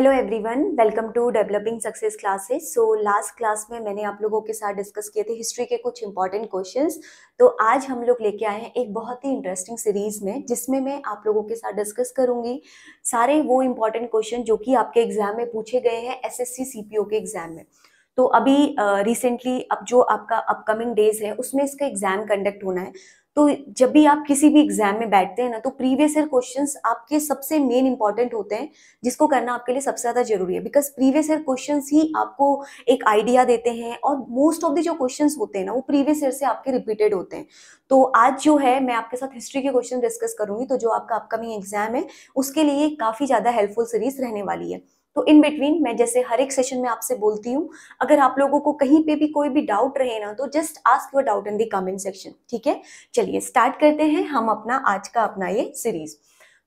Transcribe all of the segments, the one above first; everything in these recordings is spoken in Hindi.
Hello everyone welcome to developing success classes so last class में मैंने आप लोगों के साथ डिस्कस किए थे हिस्ट्री के कुछ इंपॉर्टेंट क्वेश्चंस तो आज हम लोग लेके आए हैं एक बहुत ही इंटरेस्टिंग सीरीज में जिसमें मैं आप लोगों के साथ डिस्कस करूंगी सारे वो इंपॉर्टेंट क्वेश्चन जो कि आपके एग्जाम में पूछे गए हैं एस एस के एग्जाम में तो अभी रिसेंटली uh, अब जो आपका अपकमिंग डेज है उसमें इसका एग्जाम कंडक्ट होना है तो जब भी आप किसी भी एग्जाम में बैठते हैं ना तो प्रीवियस ईयर क्वेश्चन आपके सबसे मेन इंपॉर्टेंट होते हैं जिसको करना आपके लिए सबसे ज़्यादा जरूरी है बिकॉज प्रीवियस ईयर क्वेश्चन ही आपको एक आइडिया देते हैं और मोस्ट ऑफ द जो क्वेश्चन होते हैं ना वो प्रीवियस ईयर से आपके रिपीटेड होते हैं तो आज जो है मैं आपके साथ हिस्ट्री के क्वेश्चन डिस्कस करूंगी तो जो आपका अपकमिंग एग्जाम है उसके लिए काफ़ी ज़्यादा हेल्पफुल सीरीज रहने वाली है तो इन बिटवीन मैं जैसे हर एक सेशन में आपसे बोलती हूँ अगर आप लोगों को कहीं पे भी कोई भी डाउट रहे ना तो just ask your doubt in the comment section ठीक है चलिए स्टार्ट करते हैं हम अपना आज का अपना ये सीरीज़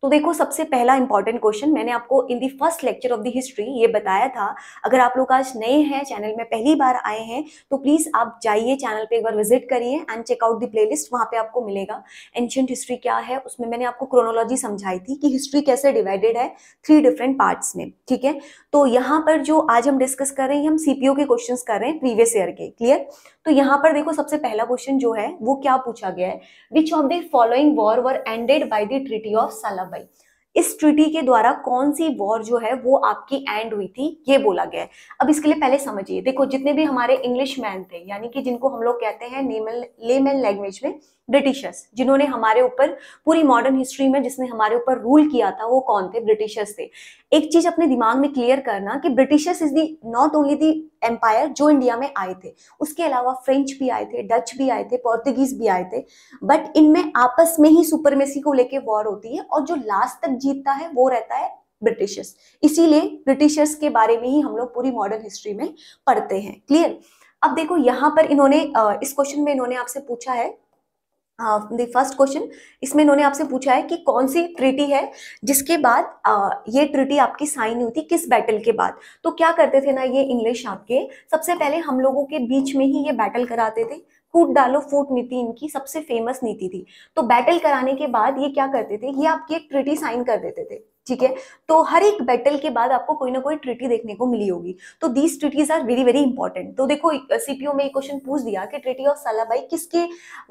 तो देखो सबसे पहला इंपॉर्टेंट क्वेश्चन मैंने आपको in the first lecture of the history ये बताया था अगर आप लोग आज नए हैं चैनल में पहली बार आए हैं तो प्लीज़ आप जाइए चैनल पे एक बार विजिट करिए एंड चेकआउट द प्लेलिस्ट वहां वहाँ पर आपको मिलेगा एंशियंट हिस्ट्री क्या है उसमें मैंने आपको क्रोनोलॉजी समझाई थी कि हिस्ट्री कैसे डिवाइडेड है थ्री डिफरेंट पार्ट्स में ठीक है तो यहाँ पर जो आज हम डिस्कस कर रहे हैं हम सीपीओ के क्वेश्चन कर रहे हैं प्रीवियस ईयर के क्लियर तो यहाँ पर देखो सबसे पहला क्वेश्चन जो है वो क्या पूछा गया है which of the following war were ended by the treaty of Salbai इस ट्रीटी के द्वारा कौन सी वॉर जो है वो आपकी एंड हुई थी ये बोला गया है अब इसके लिए पहले समझिए देखो जितने भी हमारे इंग्लिश मैन थे यानी कि जिनको हम लोग कहते हैं लेमन लैंग्वेज में ब्रिटिशर्स जिन्होंने हमारे ऊपर पूरी मॉडर्न हिस्ट्री में जिसने हमारे ऊपर रूल किया था वो कौन थे ब्रिटिशर्स थे एक चीज अपने दिमाग में क्लियर करना कि Britishers is the not only the empire जो इंडिया में आए थे उसके अलावा फ्रेंच भी आए थे डच भी आए थे पोर्तुगीज भी आए थे बट इनमें आपस में ही सुपरमेसी को लेके वॉर होती है और जो लास्ट तक जीतता है वो रहता है ब्रिटिशर्स इसीलिए ब्रिटिशर्स के बारे में ही हम लोग पूरी मॉडर्न हिस्ट्री में पढ़ते हैं क्लियर अब देखो यहाँ पर इन्होंने इस क्वेश्चन में इन्होंने आपसे पूछा है फर्स्ट हाँ, क्वेश्चन इसमें इन्होंने आपसे पूछा है कि कौन सी ट्रीटी है जिसके बाद uh, ये ट्रीटी आपकी साइन हुई थी किस बैटल के बाद तो क्या करते थे ना ये इंग्लिश आपके सबसे पहले हम लोगों के बीच में ही ये बैटल कराते थे फूट डालो फूट नीति इनकी सबसे फेमस नीति थी तो बैटल कराने के बाद ये क्या करते थे ये आपकी एक ट्रिटी साइन कर देते थे ठीक है तो हर एक बैटल के बाद आपको कोई ना कोई ट्रिटी देखने को मिली होगी तो these treaties are very very important तो देखो सीपीओ में एक क्वेश्चन पूछ दिया कि ट्रिटी ऑफ सालाबाई किसके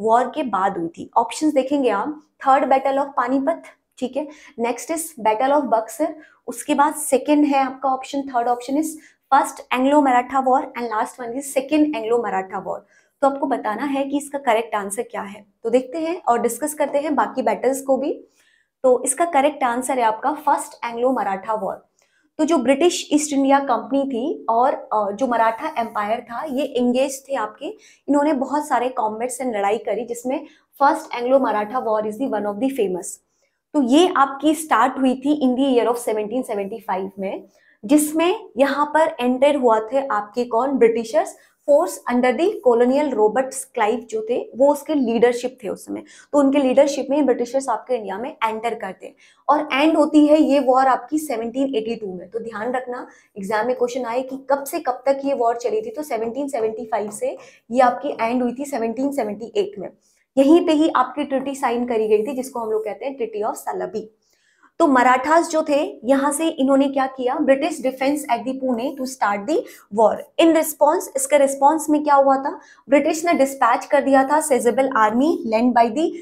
वॉर के बाद हुई थी ऑप्शन देखेंगे आप थर्ड बैटल ऑफ पानीपत ठीक है next is battle of Buxar उसके बाद सेकेंड है आपका option third option is first Anglo Maratha war and last one is second Anglo Maratha war तो आपको बताना है कि इसका करेक्ट आंसर क्या है तो देखते हैं और डिस्कस करते हैं बाकी बैटल्स को भी तो इसका करेक्ट आंसर है आपका फर्स्ट एंग्लो मराठा वॉर तो जो ब्रिटिश ईस्ट इंडिया कंपनी थी और जो मराठा एम्पायर था ये इंगेज थे आपके इन्होंने बहुत सारे कॉम्बेट्स एंड लड़ाई करी जिसमें first Anglo Maratha war is the one of the famous तो ये आपकी स्टार्ट हुई थी इन दर ऑफ 1775 में जिसमें यहाँ पर एंटर हुआ थे आपके कौन Britishers force under the colonial Robert Clive जो थे वो उसके लीडरशिप थे उस समय तो उनके लीडरशिप में ब्रिटिशर्स आपके इंडिया में एंटर करते हैं और एंड होती है ये वॉर आपकी 1782 में तो ध्यान रखना एग्जाम में क्वेश्चन आए कि कब से कब तक ये वॉर चली थी तो 1775 से ये आपकी एंड हुई थी 1778 में यहीं पे ही आपकी ट्रिटी साइन करी गई थी जिसको हम लोग कहते हैं ट्रिटी ऑफ सलबी तो मराठास जो थे यहां से इन्होंने क्या किया British defence at the Pune to start the war in response इसके रिस्पॉन्स में क्या हुआ था ब्रिटिश ने डिस्पैच कर दिया था sizable army land by the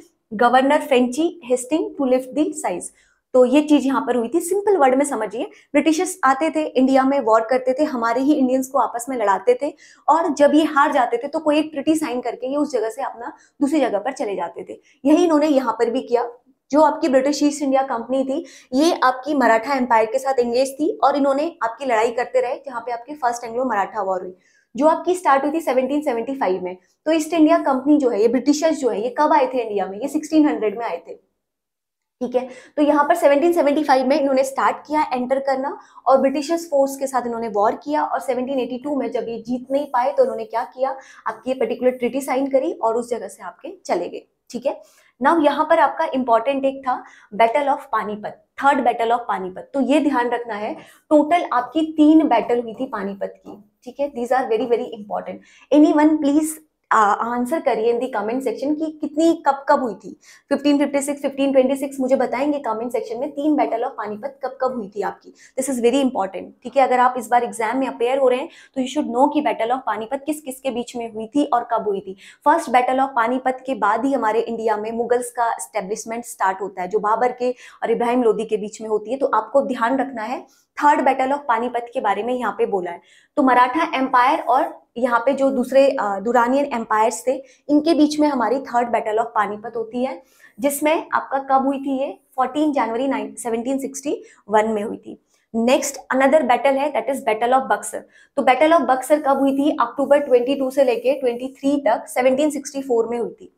governor Francis Hastings to lift the siege तो ये चीज यहाँ पर हुई थी सिंपल वर्ड में समझिए ब्रिटिशर्स आते थे इंडिया में वॉर करते थे हमारे ही इंडियंस को आपस में लड़ाते थे और जब ये हार जाते थे तो कोई एक ट्रिटी साइन करके ये उस जगह से अपना दूसरी जगह पर चले जाते थे यही इन्होंने यहाँ पर भी किया जो आपकी ब्रिटिश ईस्ट इंडिया कंपनी थी ये आपकी मराठा एम्पायर के साथ एंगेज थी और इन्होंने आपकी लड़ाई करते रहे जहाँ पे आपकी फर्स्ट एंग्लो मराठा वॉर हुई जो आपकी स्टार्ट हुई थी 1775 में तो ईस्ट इंडिया कंपनी जो है ये ब्रिटिशर्स जो है ये कब आए थे इंडिया में ये 1600 में आए थे ठीक है तो यहाँ पर 1775 में इन्होंने स्टार्ट किया एंटर करना और ब्रिटिशर्स फोर्स के साथ इन्होंने वॉर किया और 1782 में जब ये जीत नहीं पाए तो उन्होंने क्या किया आपकी ये पर्टिकुलर ट्रिटी साइन करी और उस जगह से आपके चले गए ठीक है नाउ यहाँ पर आपका इंपॉर्टेंट एक था battle of Panipat third battle of Panipat तो ये ध्यान रखना है टोटल आपकी तीन बैटल हुई थी पानीपत की ठीक है these are very very important any one please answer करिए इन दी कमेंट सेक्शन कि कितनी कब कब हुई थी 1556 1526 मुझे बताएंगे कमेंट सेक्शन में तीन बैटल ऑफ पानीपत कब कब हुई थी आपकी दिस इज वेरी इंपॉर्टेंट ठीक है अगर आप इस बार एग्जाम में अपेयर हो रहे हैं तो यू शुड नो कि बैटल ऑफ पानीपत किस किस के बीच में हुई थी और कब हुई थी फर्स्ट बैटल ऑफ पानीपत के बाद ही हमारे इंडिया में मुगल्स का स्टेब्लिशमेंट स्टार्ट होता है जो बाबर के और इब्राहिम लोधी के बीच में होती है तो आपको ध्यान रखना है थर्ड बैटल ऑफ पानीपत के बारे में यहाँ पे बोला है तो मराठा एम्पायर और यहाँ पे जो दूसरे दुरानियन एम्पायर्स थे इनके बीच में हमारी थर्ड बैटल ऑफ पानीपत होती है जिसमें आपका कब हुई थी ये 14 जनवरी 1761 में हुई थी नेक्स्ट अनदर बैटल है that is battle of Buxar तो बैटल ऑफ बक्सर कब हुई थी अक्टूबर 22 से लेके 23 तक 1764 में हुई थी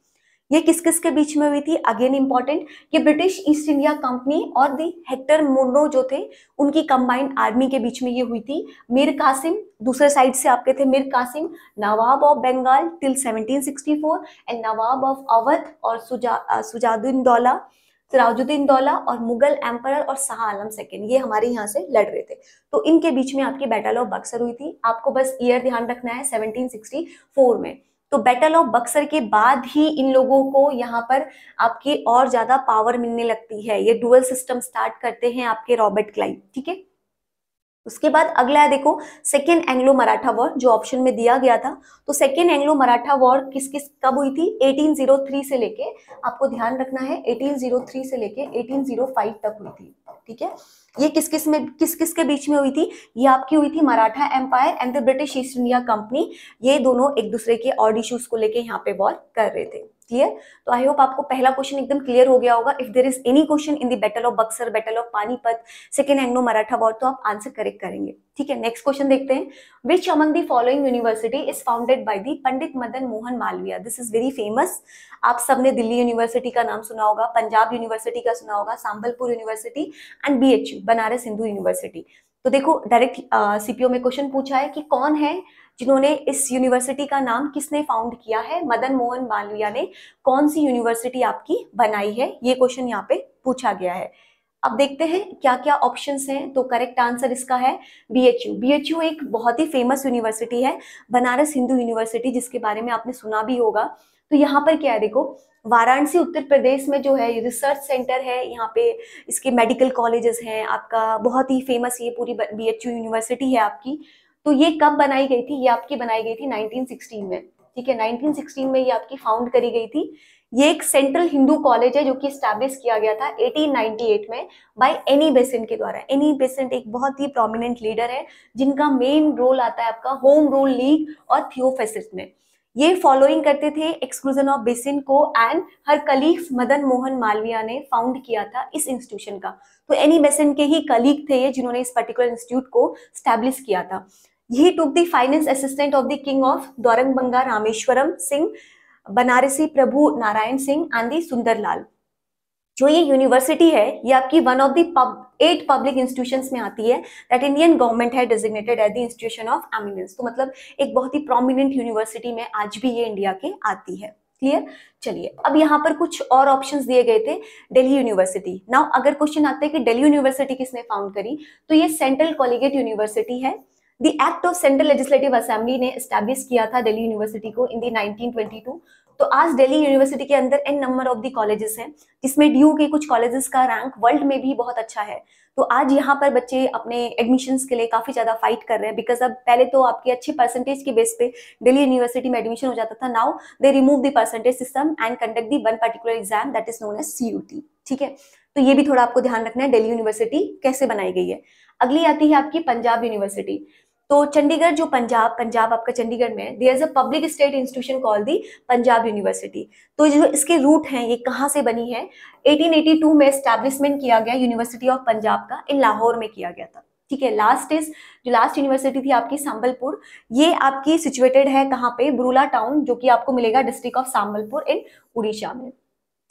ये किस किस के बीच में हुई थी अगेन इंपॉर्टेंट ये ब्रिटिश ईस्ट इंडिया कंपनी और दी हेक्टर मुन्नो जो थे उनकी कंबाइंड आर्मी के बीच में ये हुई थी मीर कासिम दूसरे साइड से आपके थे Mir Qasim nawab of Bengal till 1764 and nawab of Awadh और सुजा सुजादुद्दीन दौला सिराजुद्दीन दौला और मुगल एम्पर और शाह आलम सेकेंड ये हमारे यहाँ से लड़ रहे थे तो इनके बीच में आपकी बैटल ऑफ बक्सर हुई थी आपको बस ईयर ध्यान रखना है सेवनटीन में तो बैटल ऑफ बक्सर के बाद ही इन लोगों को यहाँ पर आपकी और ज्यादा पावर मिलने लगती है ये डुअल सिस्टम स्टार्ट करते हैं आपके रॉबर्ट क्लाइव ठीक है उसके बाद अगला है देखो सेकेंड एंग्लो मराठा वॉर जो ऑप्शन में दिया गया था तो सेकेंड एंग्लो मराठा वॉर किस किस कब हुई थी 1803 से लेके आपको ध्यान रखना है 1803 से लेके 1805 तक हुई थी ठीक है ये किस किस में किस किस के बीच में हुई थी ये आपकी हुई थी Maratha empire and the British East India Company ये दोनों एक दूसरे के और इश्यूज को लेके यहाँ पे वॉर कर रहे थे क्लियर तो आई होप आपको पहला क्वेश्चन एकदम क्लियर हो गया होगा if there is any question in the battle of Buxar battle of Panipat second Anglo Maratha war तो आप आंसर करेक्ट करेंगे ठीक है नेक्स्ट क्वेश्चन देखते हैं which among the following university is founded by the Pandit Madan Mohan Malaviya this is very famous आप सबने दिल्ली यूनिवर्सिटी का नाम सुना होगा पंजाब यूनिवर्सिटी का सुना होगा Sambalpur university and B Banaras Hindu university तो देखो डायरेक्ट सीपीओ में क्वेश्चन पूछा है कि कौन है जिन्होंने इस यूनिवर्सिटी का नाम किसने फाउंड किया है मदन मोहन मालविया ने कौन सी यूनिवर्सिटी आपकी बनाई है ये क्वेश्चन यहाँ पे पूछा गया है अब देखते हैं क्या क्या ऑप्शन हैं तो करेक्ट आंसर इसका है B H U B H U एक बहुत ही फेमस यूनिवर्सिटी है बनारस हिंदू यूनिवर्सिटी जिसके बारे में आपने सुना भी होगा तो यहाँ पर क्या है देखो वाराणसी उत्तर प्रदेश में जो है रिसर्च सेंटर है यहाँ पे इसके मेडिकल कॉलेजेस हैं आपका बहुत ही फेमस ये पूरी बी एच यू यूनिवर्सिटी है आपकी तो ये कब बनाई गई थी ये आपकी बनाई गई थी 1916 में ठीक है 1916 में ये आपकी फाउंड करी गई थी ये एक सेंट्रल हिंदू कॉलेज है जो कि स्टैब्लिश किया गया था 1898 में बाय एनी बेसेंट के द्वारा एनी बेसेंट एक बहुत ही प्रोमिनेंट लीडर है जिनका मेन रोल आता है आपका होम रोल लीग और थियोफेसिस में ये फॉलोइंग करते थे एक्सक्लूजन ऑफ बेसिन को एंड हर कलीफ मदन मोहन मालविया ने फाउंड किया था इस इंस्टीट्यूशन का तो एनी बेसिन के ही कलीग थे ये जिन्होंने इस पर्टिकुलर इंस्टीट्यूट को स्टैब्लिश किया था he took the finance assistant of the king of Dorangabanga Rameshwaram Singh, Banarasi Prabhu Narayan Singh and the Sundarlal जो ये यूनिवर्सिटी है ये आपकी one of the eight public institutions में आती है दैट इंडियन गवर्नमेंट है designated at the institution of eminence तो मतलब एक बहुत ही प्रोमिनेंट यूनिवर्सिटी में आज भी ये इंडिया के आती है क्लियर चलिए अब यहाँ पर कुछ और ऑप्शन दिए गए थे दिल्ली यूनिवर्सिटी नाउ अगर क्वेश्चन आता है कि दिल्ली यूनिवर्सिटी किसने फाउंड करी तो ये सेंट्रल कॉलेगेट यूनिवर्सिटी है the act of central legislative assembly ने स्टैब्लिश किया था दिल्ली यूनिवर्सिटी को इन दी 1922 तो आज दिल्ली यूनिवर्सिटी के अंदर an number of the colleges हैं जिसमें डी के कुछ कॉलेजेस का रैंक वर्ल्ड में भी बहुत अच्छा है तो आज यहाँ पर बच्चे अपने एडमिशन के लिए काफ़ी ज़्यादा फाइट कर रहे हैं बिकॉज अब पहले तो आपके अच्छे परसेंटेज के बेस पे दिल्ली यूनिवर्सिटी में एडमिशन हो जाता था now they remove the percentage system and conduct the one particular exam that is known as C ठीक है तो ये भी थोड़ा आपको ध्यान रखना है दिल्ली यूनिवर्सिटी कैसे बनाई गई है अगली आती है आपकी पंजाब यूनिवर्सिटी तो चंडीगढ़ जो पंजाब पंजाब आपका चंडीगढ़ में है there is a public state institution call the Punjab university तो जो इसके रूट हैं ये कहाँ से बनी है 1882 में स्टैब्लिशमेंट किया गया यूनिवर्सिटी ऑफ पंजाब का इन लाहौर में किया गया था ठीक है लास्ट इज जो लास्ट यूनिवर्सिटी थी आपकी संबलपुर ये आपकी सिचुएटेड है कहाँ पे बुरूला टाउन जो कि आपको मिलेगा district of Sambalpur in Orissa में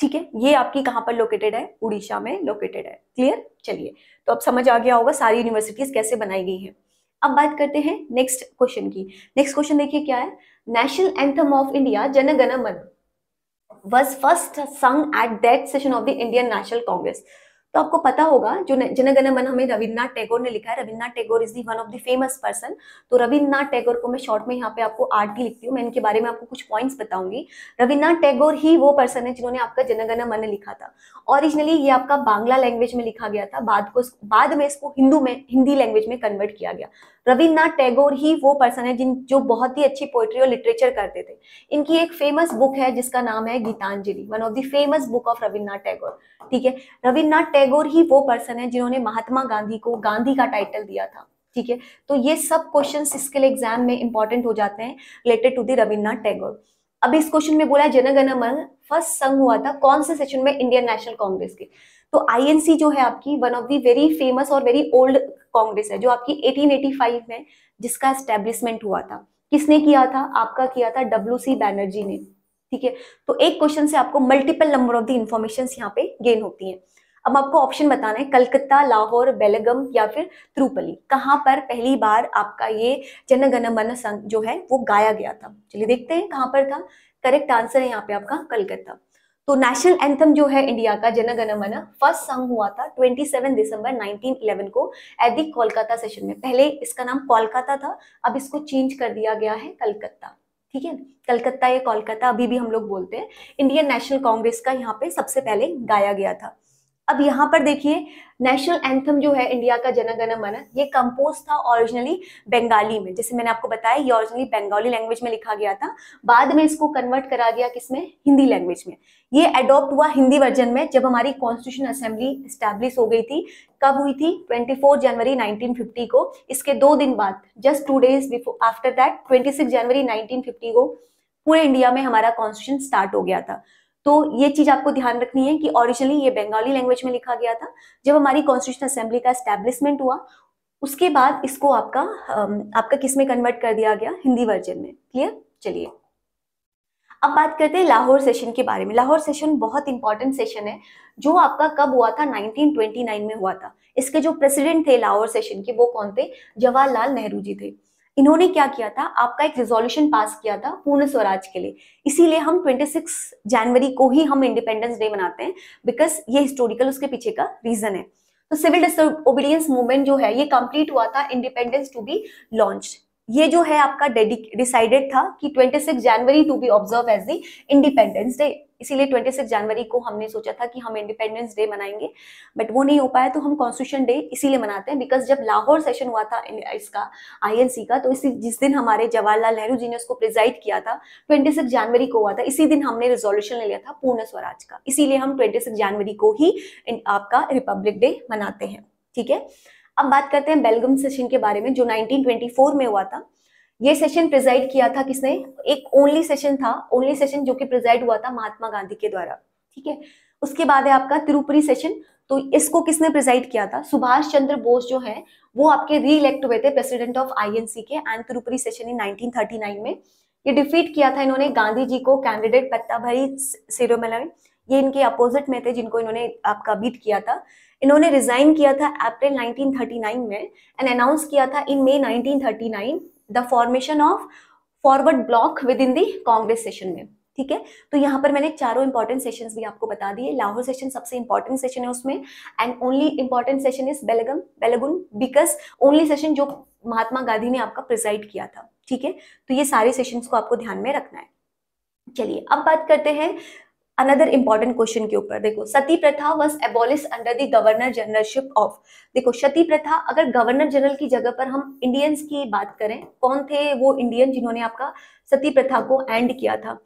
ठीक है ये आपकी कहाँ पर लोकेटेड है उड़ीसा में लोकेटेड है क्लियर चलिए तो अब समझ आ गया होगा सारी यूनिवर्सिटीज कैसे बनाई गई हैं अब बात करते हैं नेक्स्ट क्वेश्चन की नेक्स्ट क्वेश्चन देखिए क्या है national anthem of India Janagana Mana was first sung at that session of the Indian National Congress तो आपको पता होगा जो जनगण मन हमें रविन्द्रनाथ टैगोर ने लिखा है Rabindranath Tagore is the one of the famous person तो रविन्द्रनाथ टैगोर को मैं शॉर्ट में यहाँ पे आपको आर्ट भी लिखती हूँ मैं इनके बारे में आपको कुछ पॉइंट्स बताऊंगी रविन्द्रनाथ टैगोर ही वो पर्सन है जिन्होंने आपका जनगण मन लिखा था ओरिजिनली ये आपका बांग्ला लैंग्वेज में लिखा गया था बाद को बाद में इसको हिंदू में हिंदी लैंग्वेज में कन्वर्ट किया गया रविन्द्रनाथ टैगोर ही वो पर्सन है जिन जो बहुत ही अच्छी पोइट्री और लिटरेचर करते थे इनकी एक फेमस बुक है जिसका नाम है Gitanjali one of the famous book of Rabindranath Tagore ठीक है रविन्द्रनाथ टैगोर ही वो पर्सन है जिन्होंने महात्मा गांधी को गांधी का टाइटल दिया था ठीक है तो ये सब क्वेश्चन इसके लिए एग्जाम में इंपॉर्टेंट हो जाते हैं related to the Rabindranath Tagore अब इस क्वेश्चन में बोला है जनगण मन फर्स्ट संघ हुआ था कौन से सेशन में इंडियन नेशनल कांग्रेस के तो आईएनसी जो है आपकी one of the very famous और वेरी ओल्ड कांग्रेस है जो आपकी 1885 में जिसका एस्टेब्लिशमेंट हुआ था किसने किया था आपका किया था डब्ल्यू सी बैनर्जी ने ठीक है तो एक क्वेश्चन से आपको multiple number of the information यहाँ पे गेन होती है अब आपको ऑप्शन बताना है कलकत्ता लाहौर बेलगम या फिर त्रुपली कहाँ पर पहली बार आपका ये जनगण मन संघ जो है वो गाया गया था चलिए देखते हैं कहाँ पर था करेक्ट आंसर है यहाँ पे आपका कलकत्ता तो नेशनल एंथम जो है इंडिया का जनगण मन फर्स्ट संग हुआ था 27 दिसंबर 1911 को एट दी कोलकाता सेशन में पहले इसका नाम कोलकाता था अब इसको चेंज कर दिया गया है कलकत्ता ठीक है कलकत्ता या कोलकाता अभी भी हम लोग बोलते हैं इंडियन नेशनल कांग्रेस का यहाँ पे सबसे पहले गाया गया था अब यहाँ पर देखिए नेशनल एंथम जो है इंडिया का जनगण मन ये कंपोज था ओरिजिनली बंगाली में जैसे मैंने आपको बताया ये ओरिजिनली बंगाली लैंग्वेज में लिखा गया था बाद में इसको कन्वर्ट करा गया किसमें हिंदी लैंग्वेज में ये अडॉप्ट हुआ हिंदी वर्जन में जब हमारी कॉन्स्टिट्यूशन असेंबली स्टैब्लिश हो गई थी कब हुई थी 24 जनवरी 1950 को इसके दो दिन बाद just two days before after that 26 जनवरी 1950 को पूरे इंडिया में हमारा कॉन्स्टिट्यूशन स्टार्ट हो गया था तो ये चीज आपको ध्यान रखनी है कि ओरिजिनली ये बंगाली लैंग्वेज में लिखा गया था जब हमारी कॉन्स्टिट्यूशन असेंबली का स्टैब्लिशमेंट हुआ उसके बाद इसको आपका आपका किसमें कन्वर्ट कर दिया गया हिंदी वर्जन में क्लियर चलिए अब बात करते हैं लाहौर सेशन के बारे में लाहौर सेशन बहुत इंपॉर्टेंट सेशन है जो आपका कब हुआ था 1929 में हुआ था इसके जो प्रेसिडेंट थे लाहौर सेशन के वो कौन थे जवाहरलाल नेहरू जी थे इन्होंने क्या किया था आपका एक रिजोल्यूशन पास किया था पूर्ण स्वराज के लिए इसीलिए हम 26 जनवरी को ही हम इंडिपेंडेंस डे मनाते हैं बिकॉज ये हिस्टोरिकल उसके पीछे का रीजन है तो सिविल ओबीडियंस मूवमेंट जो है ये कंप्लीट हुआ था इंडिपेंडेंस टू बी लॉन्च ये जो है आपका डिसाइडेड था कि 26 जनवरी to be observe as the Independence Day इसीलिए 26 जनवरी को हमने सोचा था कि हम इंडिपेंडेंस डे मनाएंगे बट वो नहीं हो पाया तो हम कॉन्स्टिट्यूशन डे इसीलिए मनाते हैं बिकॉज जब लाहौर सेशन हुआ था इसका आईएनसी का तो इसी जिस दिन हमारे जवाहरलाल नेहरू जी ने उसको प्रिजाइड किया था 26 जनवरी को हुआ था इसी दिन हमने रिजोल्यूशन ले लिया था पूर्ण स्वराज का इसीलिए हम ट्वेंटी जनवरी को ही आपका रिपब्लिक डे मनाते हैं ठीक है अब बात करते हैं बेलगम सेशन के बारे में जो 1924 में हुआ था ये सेशन प्रिजाइड किया था किसने एक ओनली सेशन था ओनली सेशन जो कि प्रिजाइड हुआ था महात्मा गांधी के द्वारा ठीक है उसके बाद है आपका तिरुपरी सेशन तो इसको किसने प्रिजाइड किया था सुभाष चंद्र बोस जो है वो आपके री इलेक्ट हुए थे प्रेसिडेंट ऑफ आईएनसी के एंड तिरुपरी सेशन इन 1939 में ये डिफीट किया था इन्होंने गांधी जी को कैंडिडेट पत्ता भरी सिरोमेला में ये इनके अपोजिट में थे जिनको इन्होंने आपका बीट किया था इन्होंने रिजाइन किया था अप्रैल 1939 में एंड अनाउंस किया था in May 1939 the formation of Forward Bloc within the Congress session में ठीक है तो यहाँ पर मैंने चारों इंपॉर्टेंट सेशन भी आपको बता दिए लाहौर सेशन सबसे इंपॉर्टेंट सेशन है उसमें and only important session is Belgaum Belgaum because only session जो महात्मा गांधी ने आपका प्रिजाइड किया था ठीक है तो ये सारे सेशन को आपको ध्यान में रखना है चलिए अब बात करते हैं अनदर इंपॉर्टेंट क्वेश्चन के ऊपर देखो sati pratha was abolish under the governor generalship of देखो सती प्रथा अगर गवर्नर जनरल की जगह पर हम इंडियंस की बात करें कौन थे वो इंडियन जिन्होंने आपका सती प्रथा को एंड किया था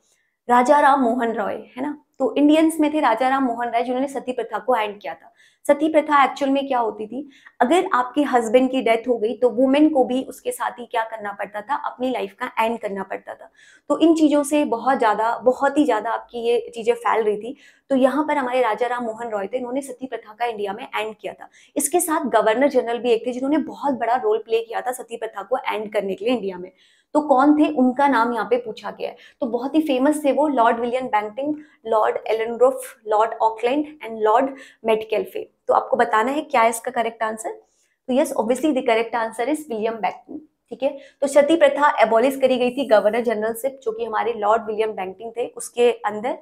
राजा राम मोहन रॉय है ना तो इंडियंस में थे राजा राम मोहन रॉय जिन्होंने सती प्रथा को एंड किया था सती प्रथा एक्चुअल में क्या होती थी अगर आपके हस्बैंड की डेथ हो गई तो वुमेन को भी उसके साथ ही क्या करना पड़ता था अपनी लाइफ का एंड करना पड़ता था तो इन चीज़ों से बहुत ज़्यादा बहुत ही ज़्यादा आपकी ये चीज़ें फैल रही थी तो यहाँ पर हमारे राजा राम मोहन रॉय थे इन्होंने सती प्रथा का इंडिया में एंड किया था इसके साथ गवर्नर जनरल भी एक थे जिन्होंने बहुत बड़ा रोल प्ले किया था सती प्रथा को एंड करने के लिए इंडिया में तो कौन थे उनका नाम यहाँ पे पूछा गया है तो बहुत ही फेमस थे वो Lord William Bentinck Lord Ellenborough Lord Auckland and Lord Metcalfe तो आपको बताना है क्या इसका करेक्ट आंसर तो yes obviously the correct answer is William Bentinck ठीक है तो सती प्रथा एबॉलिश करी गई थी गवर्नर जनरल से जो कि हमारे लॉर्ड विलियम बैंकिंग थे उसके अंदर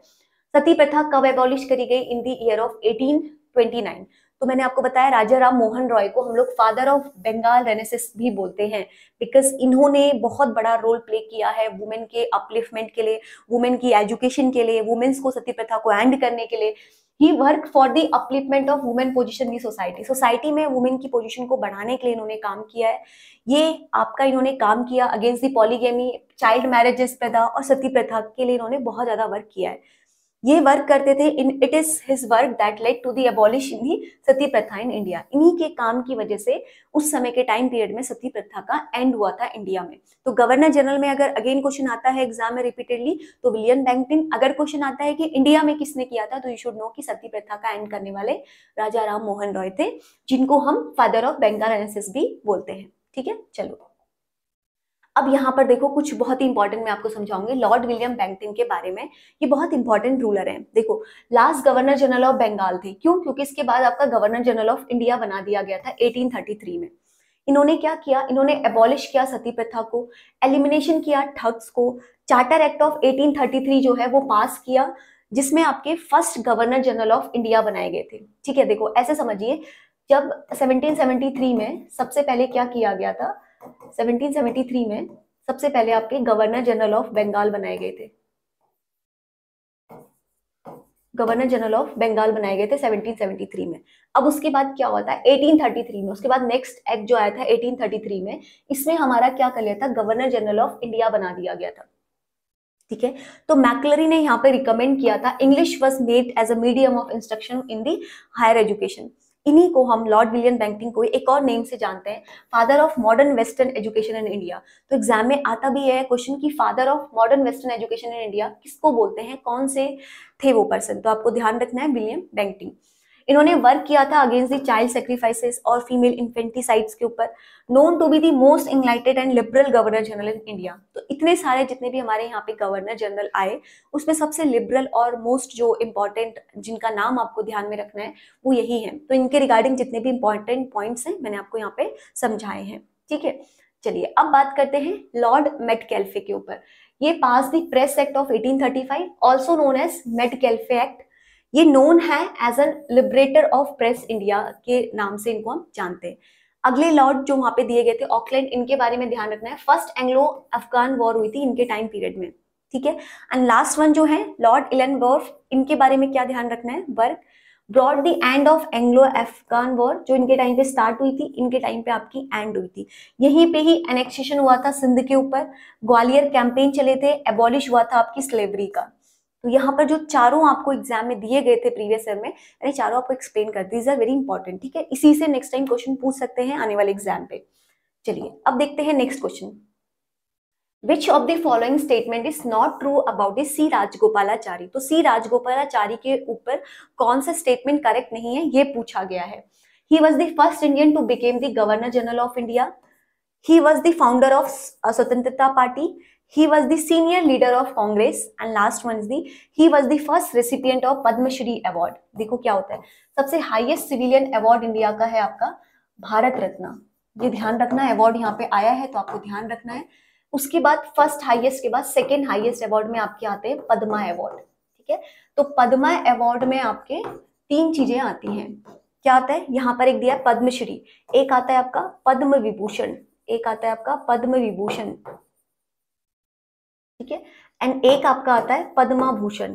सती प्रथा कब एबोलिश करी गई इन दी ईयर ऑफ 1829 तो मैंने आपको बताया राजा राम मोहन रॉय को हम लोग फादर ऑफ बंगाल रेनेसिस भी बोलते हैं बिकॉज इन्होंने बहुत बड़ा रोल प्ले किया है वुमेन के अपलिफ्टमेंट के लिए वुमेन की एजुकेशन के लिए वुमेन्स को सती प्रथा को एंड करने के लिए he work for the upliftment of women position the society society में वुमेन की पोजिशन को बढ़ाने के लिए इन्होंने काम किया है ये आपका इन्होंने काम किया against the polygamy child marriages प्रथा और सती प्रथा के लिए इन्होंने बहुत ज़्यादा वर्क किया है ये वर्क करते थे in it is his work that led to the abolishing the sati pratha in India इन्हीं के काम की वजह से उस समय के टाइम पीरियड में सती प्रथा का एंड हुआ था इंडिया में तो गवर्नर जनरल में अगर अगेन क्वेश्चन आता है एग्जाम में रिपीटेडली तो विलियम बैंकिन अगर क्वेश्चन आता है कि इंडिया में किसने किया था तो यू शुड नो कि सती प्रथा का एंड करने वाले राजा राम मोहन रॉय थे जिनको हम फादर ऑफ बंगाल एनालिसिस भी बोलते हैं ठीक है चलो अब यहाँ पर देखो कुछ बहुत ही इंपॉर्टेंट मैं आपको समझाऊंगी लॉर्ड विलियम बैंकटिन के बारे में ये बहुत इंपॉर्टेंट रूलर है देखो last governor general of Bengal थे क्यों क्योंकि इसके बाद आपका गवर्नर जनरल ऑफ इंडिया बना दिया गया था 1833 में इन्होंने क्या किया इन्होंने एबॉलिश किया सती प्रथा को एलिमिनेशन किया ठग्स को चार्टर एक्ट ऑफ एटीन जो है वो पास किया जिसमें आपके first governor general of India बनाए गए थे ठीक है देखो ऐसे समझिए जब 1773 में सबसे पहले क्या किया गया था 1773 में सबसे पहले आपके गवर्नर जनरल ऑफ बंगाल बनाए गए थे गवर्नर जनरल ऑफ बंगाल बनाए गए थे 1773 में अब उसके बाद क्या हुआ था 1833 में उसके बाद नेक्स्ट एक्ट जो आया था 1833 में इसमें हमारा क्या कर लिया था गवर्नर जनरल ऑफ इंडिया बना दिया गया था ठीक है तो मैकलरी ने यहाँ पे रिकमेंड किया था English was made as a medium of instruction in the higher education इन्हीं को हम लॉर्ड विलियम बैंकिंग को एक और नेम से जानते हैं father of modern western education in India तो एग्जाम में आता भी है क्वेश्चन कि father of modern western education in India किसको बोलते हैं कौन से थे वो पर्सन तो आपको ध्यान रखना है विलियम बैंकिंग इन्होंने वर्क किया था अगेंस्ट द चाइल्ड सेक्रीफाइसेस और फीमेल इन्फेंटिसाइड्स के ऊपर known to be the most enlightened and liberal governor general in India तो इतने सारे जितने भी हमारे यहाँ पे गवर्नर जनरल आए उसमें सबसे लिबरल और मोस्ट जो इम्पॉर्टेंट जिनका नाम आपको ध्यान में रखना है वो यही है तो इनके रिगार्डिंग जितने भी इम्पोर्टेंट पॉइंट्स हैं मैंने आपको यहाँ पे समझाए हैं ठीक है चलिए अब बात करते हैं लॉर्ड मेट के ऊपर ये pass the press act of 1835 also known as Metcalfe act ये नोन है as an liberator of press India के नाम से इनको हम जानते हैं अगले लॉर्ड जो वहां पे दिए गए थे ऑकलैंड इनके बारे में ध्यान रखना है फर्स्ट एंग्लो अफगान वॉर हुई थी इनके टाइम पीरियड में ठीक है एंड लास्ट वन जो है लॉर्ड इलन इनके बारे में क्या ध्यान रखना है work brought the end of Anglo Afghan war जो इनके टाइम पे स्टार्ट हुई थी इनके टाइम पे आपकी एंड हुई थी यहीं पे ही एनेक्सेशन हुआ था सिंध के ऊपर ग्वालियर कैंपेन चले थे एबॉलिश हुआ था आपकी स्लेवरी का तो यहाँ पर जो चारों आपको एग्जाम में दिए गए थे प्रीवियस ईयर में यानी चारों आपको एक्सप्लेन कर दीज आर वेरी इंपॉर्टेंट ठीक है इसी से नेक्स्ट टाइम क्वेश्चन पूछ सकते हैं आने वाले एग्जाम पे चलिए अब देखते हैं next question which of the following statement is not true about the C Rajagopalachari तो सी राजगोपालाचारी के ऊपर कौन सा स्टेटमेंट करेक्ट नहीं है ये पूछा गया है he was the first Indian to became the governor general of India he was the founder of Swatantra party he was the senior leader of congress and last one is the he was the first recipient of padma shri award देखो क्या होता है सबसे highest civilian award इंडिया का है आपका भारत रत्न ये ध्यान रखना है अवार्ड यहाँ पे आया है तो आपको ध्यान रखना है उसके बाद फर्स्ट हाईएस्ट के बाद सेकेंड हाईएस्ट अवार्ड में आपके आते हैं पद्मा अवार्ड ठीक है तो पद्मा अवार्ड में आपके तीन चीजें आती हैं क्या आता है यहाँ पर एक दिया पद्मश्री एक आता है आपका पद्म विभूषण एक आता है आपका पद्म विभूषण ठीक है एंड एक आपका आता है पद्मा भूषण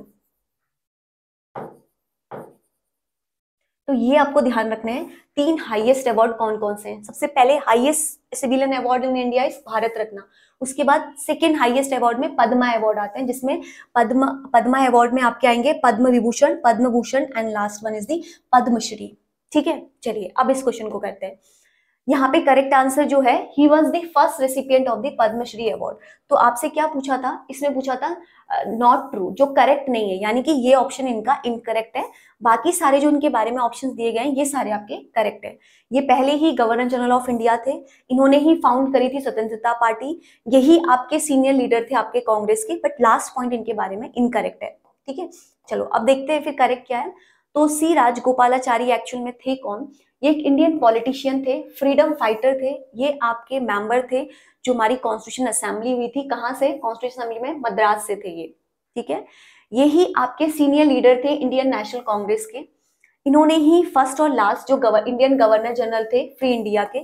तो ये आपको ध्यान रखना है तीन हाईएस्ट अवार्ड कौन कौन से हैं सबसे पहले highest civilian award in India is Bharat Ratna उसके बाद सेकेंड हाईएस्ट अवार्ड में पद्मा अवार्ड आते हैं जिसमें पद्मा पद्मा अवार्ड में आपके आएंगे Padma Vibhushan Padma Bhushan and last one is the Padmashri ठीक है चलिए अब इस क्वेश्चन को करते हैं यहाँ पे करेक्ट आंसर जो है he was the first recipient of the Padmashri award तो आपसे क्या पूछा था इसमें पूछा था नॉट uh, ट्रू जो करेक्ट नहीं है यानी कि ये ऑप्शन इनका इनकरेक्ट है बाकी सारे जो इनके बारे में ऑप्शन दिए गए हैं ये सारे आपके करेक्ट है ये पहले ही गवर्नर जनरल ऑफ इंडिया थे इन्होंने ही फाउंड करी थी स्वतंत्रता पार्टी यही आपके सीनियर लीडर थे आपके कांग्रेस के बट लास्ट पॉइंट इनके बारे में इनकरेक्ट है ठीक है चलो अब देखते हैं फिर करेक्ट क्या है तो सी राजगोपालाचारी एक्चुअल में थे कौन ये एक इंडियन पॉलिटिशियन थे फ्रीडम फाइटर थे ये आपके मेंबर थे जो हमारी कॉन्स्टिट्यूशन असेंबली हुई थी कहाँ से कॉन्स्टिट्यूशन असेंबली में मद्रास से थे ये ठीक है ये ही आपके सीनियर लीडर थे इंडियन नेशनल कांग्रेस के इन्होंने ही फर्स्ट और लास्ट जो गवर, इंडियन गवर्नर जनरल थे फ्री इंडिया के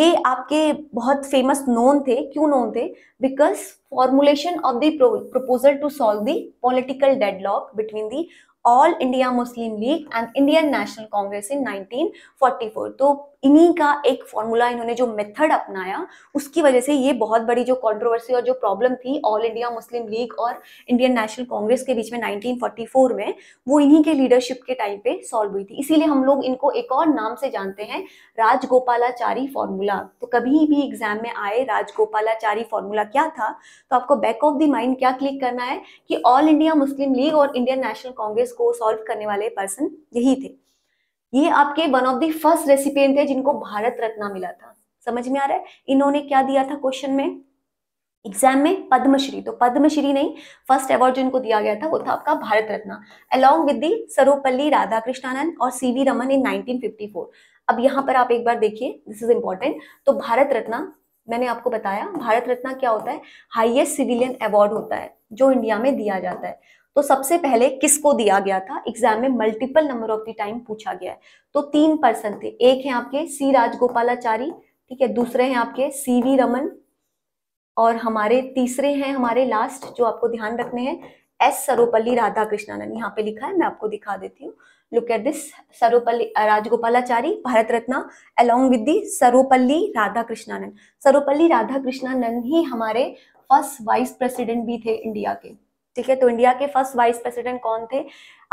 ये आपके बहुत फेमस नोन थे क्यों नोन थे because formulation of the proposal to solve the political deadlock between the All India Muslim League and Indian National Congress in 1944. तो इन्हीं का एक फॉर्मूला इन्होंने जो मेथड अपनाया उसकी वजह से ये बहुत बड़ी जो कंट्रोवर्सी और जो प्रॉब्लम थी ऑल इंडिया मुस्लिम लीग और इंडियन नेशनल कांग्रेस के बीच में 1944 में वो इन्हीं के लीडरशिप के टाइम पे सॉल्व हुई थी इसीलिए हम लोग इनको एक और नाम से जानते हैं राजगोपालाचारी फॉर्मूला तो कभी भी एग्जाम में आए राजगोपालाचारी फॉर्मूला क्या था तो आपको बैक ऑफ द माइंड क्या क्लिक करना है कि ऑल इंडिया मुस्लिम लीग और इंडियन नेशनल कांग्रेस को सॉल्व करने वाले पर्सन यही थे ये आपके one of the first recipient है जिनको भारत रत्न मिला था समझ में आ रहा है इन्होंने क्या दिया था क्वेश्चन में एग्जाम में पद्मश्री तो पद्मश्री नहीं फर्स्ट अवार्ड जो इनको दिया गया था वो था आपका Bharat Ratna along with the Sarvepalli Radhakrishnan और वी रमन इन 1954 अब यहाँ पर आप एक बार देखिए दिस इज इंपॉर्टेंट तो भारत रत्न मैंने आपको बताया भारत रत्न क्या होता है हाइएस्ट सिविलियन अवार्ड होता है जो इंडिया में दिया जाता है तो सबसे पहले किसको दिया गया था एग्जाम में multiple number of the time पूछा गया है तो तीन पर्सन थे एक है आपके सी राजगोपालाचारी ठीक है दूसरे हैं आपके सी वी रमन और हमारे तीसरे हैं हमारे लास्ट जो आपको ध्यान रखने हैं एस सर्वपल्ली राधाकृष्णानन यहाँ पे लिखा है मैं आपको दिखा देती हूँ look at this Sarvepalli Rajagopalachari Bharat Ratna along with the Sarvepalli Sarvepalli Sarvepalli Krishnan ही हमारे फर्स्ट वाइस प्रेसिडेंट भी थे इंडिया के ठीक है तो इंडिया के फर्स्ट वाइस प्रेसिडेंट कौन थे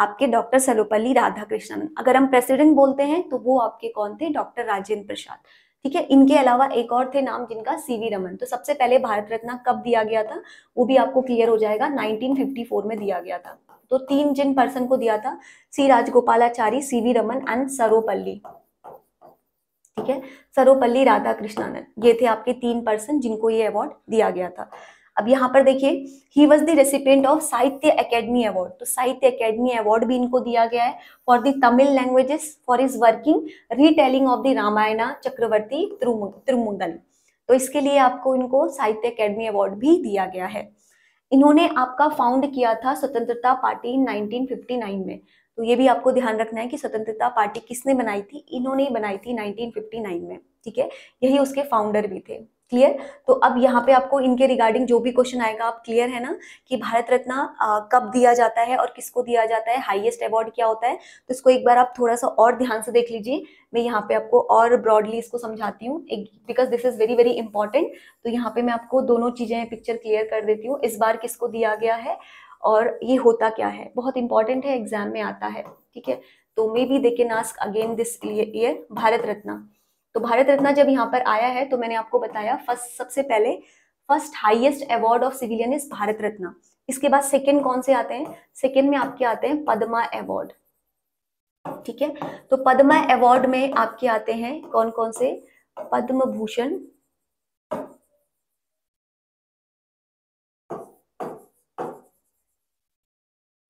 आपके डॉक्टर सर्वपल्ली राधाकृष्णन अगर हम प्रेसिडेंट बोलते हैं तो वो आपके कौन थे डॉक्टर राजेंद्र प्रसाद ठीक है इनके अलावा एक और थे नाम जिनका सीवी रमन तो सबसे पहले भारत रत्न कब दिया गया था वो भी आपको क्लियर हो जाएगा 1954 में दिया गया था तो तीन जिन पर्सन को दिया था C Rajagopalachari C V Raman and Sarvepalli ठीक है सर्वपल्ली राधाकृष्णन ये थे आपके तीन पर्सन जिनको ये अवार्ड दिया गया था अब यहाँ पर देखिए he was the recipient of Sahitya Akademi award तो साहित्य अकेडमी अवार्ड भी इनको दिया गया है for the Tamil languages for his working retelling of the Ramayana Chakravarti Thirumagan तो इसके लिए आपको इनको साहित्य अकेडमी अवार्ड भी दिया गया है इन्होंने आपका फाउंड किया था स्वतंत्रता पार्टी 1959 में तो ये भी आपको ध्यान रखना है कि स्वतंत्रता पार्टी किसने बनाई थी इन्होंने बनाई थी 1959 में ठीक है यही उसके फाउंडर भी थे क्लियर तो अब यहाँ पे आपको इनके रिगार्डिंग जो भी क्वेश्चन आएगा आप क्लियर है ना कि भारत रत्न कब दिया जाता है और किसको दिया जाता है हाईएस्ट अवार्ड क्या होता है तो इसको एक बार आप थोड़ा सा और ध्यान से देख लीजिए मैं यहाँ पे आपको और ब्रॉडली इसको समझाती हूँ because this is very very important तो यहाँ पे मैं आपको दोनों चीजें पिक्चर क्लियर कर देती हूँ इस बार किसको दिया गया है और ये होता क्या है बहुत इंपॉर्टेंट है एग्जाम में आता है ठीक है तो maybe they can ask again this year Bharat Ratna तो भारत रत्न जब यहाँ पर आया है तो मैंने आपको बताया फर्स्ट सबसे पहले first highest award of civilian is Bharat Ratna इसके बाद सेकेंड कौन से आते हैं सेकेंड में आपके आते हैं पद्मा अवार्ड ठीक है तो पद्मा अवार्ड में आपके आते हैं कौन कौन से Padma Bhushan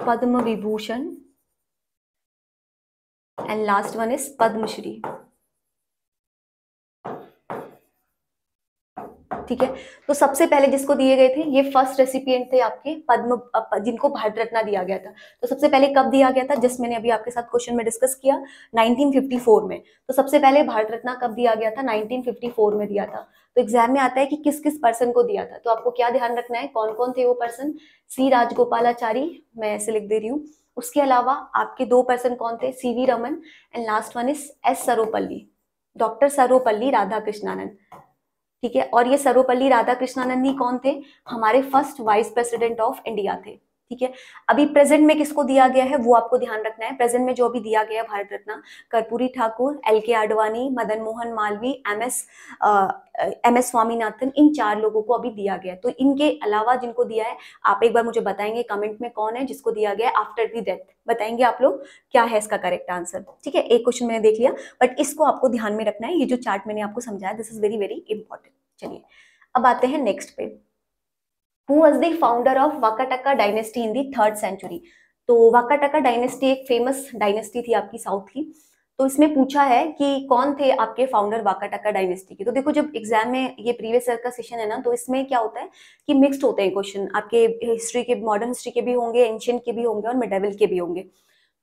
Padma Vibhushan and last one is Padmashri ठीक है तो सबसे पहले जिसको दिए गए थे ये फर्स्ट रेसिपियंट थे आपके पद्म जिनको भारत रत्न दिया गया था तो सबसे पहले कब दिया गया था जिस मैंने अभी आपके साथ क्वेश्चन में डिस्कस किया 1954 में तो सबसे पहले भारत रत्न कब दिया गया था 1954 में दिया था तो एग्जाम में आता है कि किस किस पर्सन को दिया था तो आपको क्या ध्यान रखना है कौन कौन थे वो पर्सन सी राजगोपालाचारी मैं ऐसे लिख दे रही हूँ उसके अलावा आपके दो पर्सन कौन थे C V Raman and last one is S Sarvepalli doctor Sarvepalli Radha Krishnanand ठीक है और ये सर्वपल्ली राधा कृष्णानंदी कौन थे हमारे first vice president of India थे ठीक है अभी प्रेजेंट में किसको दिया गया है वो आपको ध्यान रखना है प्रेजेंट में जो अभी दिया गया है Bharat Ratna Karpoori Thakur L K Advani Madan Mohan Malviya M S M S Swaminathan इन चार लोगों को अभी दिया गया है तो इनके अलावा जिनको दिया है आप एक बार मुझे बताएंगे कमेंट में कौन है जिसको दिया गया है आफ्टर दी डेथ बताएंगे आप लोग क्या है इसका करेक्ट आंसर ठीक है एक क्वेश्चन मैंने देख लिया बट इसको आपको ध्यान में रखना है ये जो चार्ट मैंने आपको समझाया this is very very important चलिए अब आते हैं नेक्स्ट पे who was the founder of Vakataka dynasty in the third century तो वाकाटका डायनेस्टी एक फेमस डायनेस्टी थी आपकी साउथ की तो इसमें पूछा है कि कौन थे आपके फाउंडर वाकाटका डायनेस्टी के तो देखो जब एग्जाम में ये प्रीवियस ईयर का सेशन है ना तो इसमें क्या होता है कि मिक्स्ड होते हैं क्वेश्चन आपके हिस्ट्री के मॉडर्न हिस्ट्री के भी होंगे एंशियंट के भी होंगे और मेडेवल के भी होंगे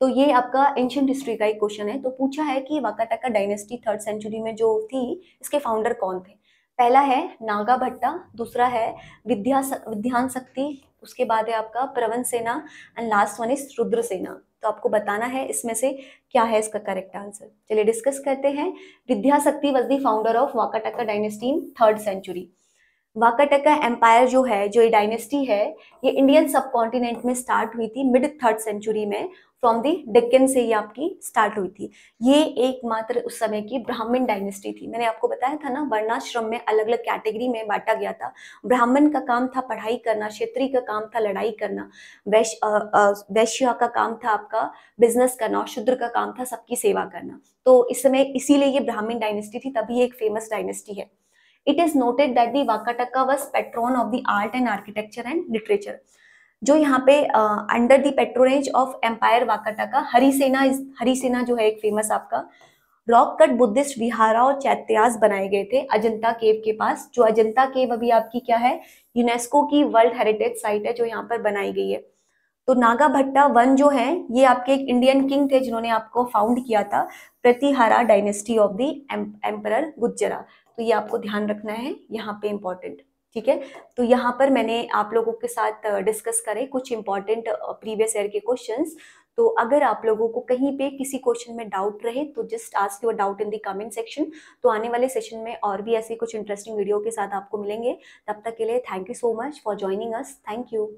तो ये आपका एंशियंट हिस्ट्री का एक क्वेश्चन है तो पूछा है कि वाकाटका डायनेस्टी थर्ड सेंचुरी में जो थी इसके फाउंडर कौन थे पहला है नागा भट्टा दूसरा है विद्या विध्यान शक्ति उसके बाद है आपका Pravarasena and last one is Rudrasena तो आपको बताना है इसमें से क्या है इसका करेक्ट आंसर चलिए डिस्कस करते हैं Vindhyashakti was the founder of Vakataka dynasty in third century Vakataka empire जो है जो ये डायनेस्टी है ये इंडियन सब कॉन्टिनेंट में स्टार्ट हुई थी मिड थर्ड सेंचुरी में फ्रॉम दी डेक्कन से ये आपकी स्टार्ट हुई थी ये एकमात्र उस समय की ब्राह्मण डायनेस्टी थी मैंने आपको बताया था ना वर्णाश्रम में अलग अलग कैटेगरी में बांटा गया था ब्राह्मण का काम था पढ़ाई करना क्षेत्रीय का काम था लड़ाई करना वैश वैश्य का काम था आपका बिजनेस करना और शुद्र का काम था सबकी सेवा करना तो इस समय इसीलिए ये ब्राह्मण डायनेस्टी थी तभी एक फेमस डायनेस्टी है it is noted that the Vakataka was patron of the art and architecture and literature जो यहाँ पे under the patronage of empire Vakataka Harisena हरिसेना जो है एक फेमस आपका रॉक कट बुद्धिस्ट विहारा और चैत्यास बनाए गए थे अजंता केव के पास जो अजंता केव अभी आपकी क्या है यूनेस्को की वर्ल्ड हेरिटेज साइट है जो यहाँ पर बनाई गई है तो नागा भट्टा वन जो है ये आपके एक इंडियन किंग थे जिन्होंने आपको फाउंड किया था Pratihara dynasty of the emperor Gurjara तो ये आपको ध्यान रखना है यहाँ पे इम्पोर्टेंट ठीक है तो यहाँ पर मैंने आप लोगों के साथ डिस्कस करे कुछ इंपॉर्टेंट प्रीवियस ईयर के क्वेश्चंस तो अगर आप लोगों को कहीं पे किसी क्वेश्चन में डाउट रहे तो just ask your doubt in the comment section तो आने वाले सेशन में और भी ऐसी कुछ इंटरेस्टिंग वीडियो के साथ आपको मिलेंगे तब तक के लिए thank you so much for joining us thank you